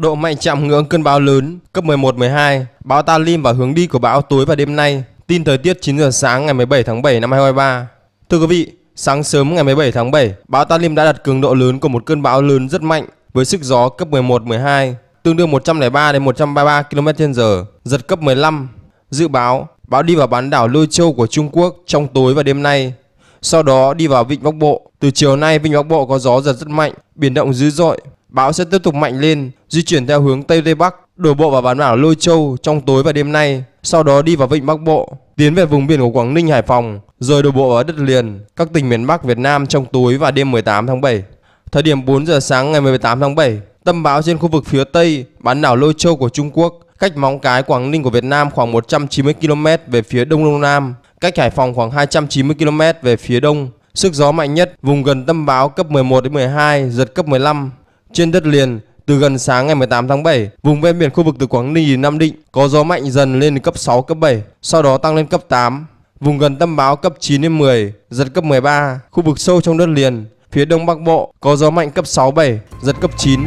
Độ mạnh chạm ngưỡng cơn bão lớn, cấp 11-12, bão Talim và hướng đi của bão tối và đêm nay, tin thời tiết 9 giờ sáng ngày 17 tháng 7 năm 2023. Thưa quý vị, sáng sớm ngày 17 tháng 7, bão Talim đã đặt cường độ lớn của một cơn bão lớn rất mạnh với sức gió cấp 11-12, tương đương 103 đến 133 km/h, giật cấp 15. Dự báo, bão đi vào bán đảo Lôi Châu của Trung Quốc trong tối và đêm nay, sau đó đi vào vịnh Bắc Bộ. Từ chiều nay, vịnh Bắc Bộ có gió giật rất mạnh, biển động dữ dội bão sẽ tiếp tục mạnh lên, di chuyển theo hướng Tây Tây Bắc, đổ bộ vào bán đảo Lôi Châu trong tối và đêm nay, sau đó đi vào vịnh Bắc Bộ, tiến về vùng biển của Quảng Ninh, Hải Phòng, rồi đổ bộ vào đất liền, các tỉnh miền Bắc Việt Nam trong tối và đêm 18 tháng 7. Thời điểm 4 giờ sáng ngày 18 tháng 7, tâm bão trên khu vực phía Tây, bán đảo Lôi Châu của Trung Quốc, cách móng cái Quảng Ninh của Việt Nam khoảng 190 km về phía đông đông nam, cách Hải Phòng khoảng 290 km về phía đông. Sức gió mạnh nhất vùng gần tâm bão cấp 11 đến 12, giật cấp 15, trên đất liền, từ gần sáng ngày 18 tháng 7, vùng ven biển khu vực từ Quảng Ninh đến Nam Định có gió mạnh dần lên cấp 6, cấp 7, sau đó tăng lên cấp 8. Vùng gần tâm bão cấp 9 đến 10, giật cấp 13, khu vực sâu trong đất liền. Phía đông bắc bộ có gió mạnh cấp 6, 7, giật cấp 9.